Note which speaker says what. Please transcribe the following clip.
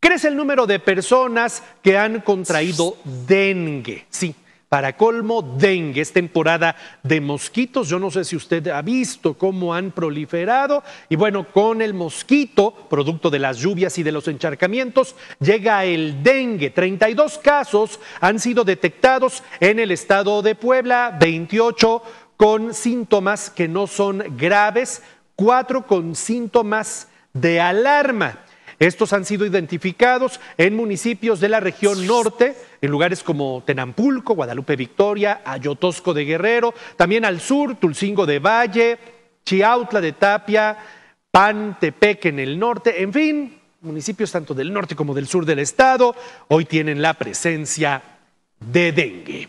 Speaker 1: Crece el número de personas que han contraído dengue. Sí, para colmo, dengue. Es temporada de mosquitos. Yo no sé si usted ha visto cómo han proliferado. Y bueno, con el mosquito, producto de las lluvias y de los encharcamientos, llega el dengue. 32 casos han sido detectados en el estado de Puebla, 28 con síntomas que no son graves, 4 con síntomas de alarma. Estos han sido identificados en municipios de la región norte, en lugares como Tenampulco, Guadalupe Victoria, Ayotosco de Guerrero, también al sur, Tulcingo de Valle, Chiautla de Tapia, Pantepec en el norte, en fin, municipios tanto del norte como del sur del estado, hoy tienen la presencia de dengue.